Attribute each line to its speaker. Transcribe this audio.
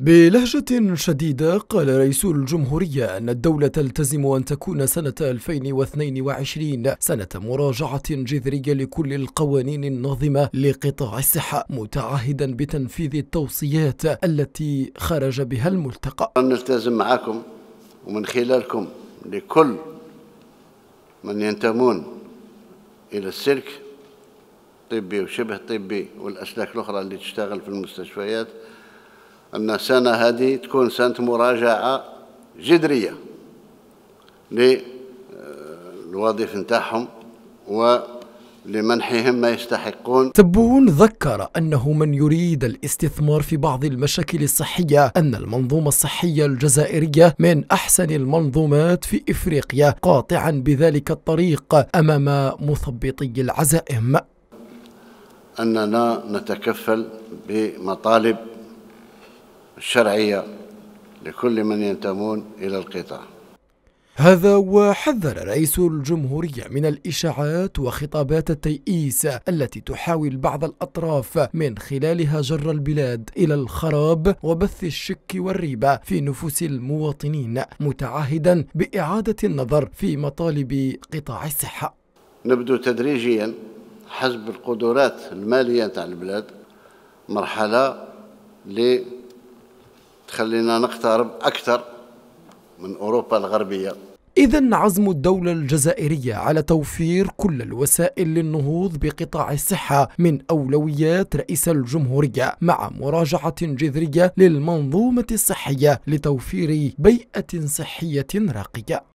Speaker 1: بلهجة شديدة قال رئيس الجمهورية أن الدولة تلتزم أن تكون سنة 2022 سنة مراجعة جذرية لكل القوانين الناظمة لقطاع الصحة متعهدا بتنفيذ التوصيات التي خرج بها الملتقى
Speaker 2: نلتزم معكم ومن خلالكم لكل من ينتمون إلى السلك الطبي وشبه الطبي والأسلاك الأخرى اللي تشتغل في المستشفيات أن السنة هذه تكون سنة مراجعة جذرية للوظيف نتاعهم و لمنحهم ما يستحقون
Speaker 1: تبون ذكر أنه من يريد الاستثمار في بعض المشاكل الصحية أن المنظومة الصحية الجزائرية من أحسن المنظومات في إفريقيا قاطعا بذلك الطريق أمام مثبطي العزائم
Speaker 2: أننا نتكفل بمطالب الشرعية لكل من ينتمون إلى القطاع
Speaker 1: هذا وحذر رئيس الجمهورية من الإشاعات وخطابات التيئيس التي تحاول بعض الأطراف من خلالها جر البلاد إلى الخراب وبث الشك والريبة في نفوس المواطنين متعهدا بإعادة النظر في مطالب قطاع الصحة
Speaker 2: نبدو تدريجيا حسب القدرات المالية على البلاد مرحلة ل تخلينا نقترب أكثر من أوروبا الغربية
Speaker 1: إذا عزم الدولة الجزائرية على توفير كل الوسائل للنهوض بقطاع الصحة من أولويات رئيس الجمهورية مع مراجعة جذرية للمنظومة الصحية لتوفير بيئة صحية راقية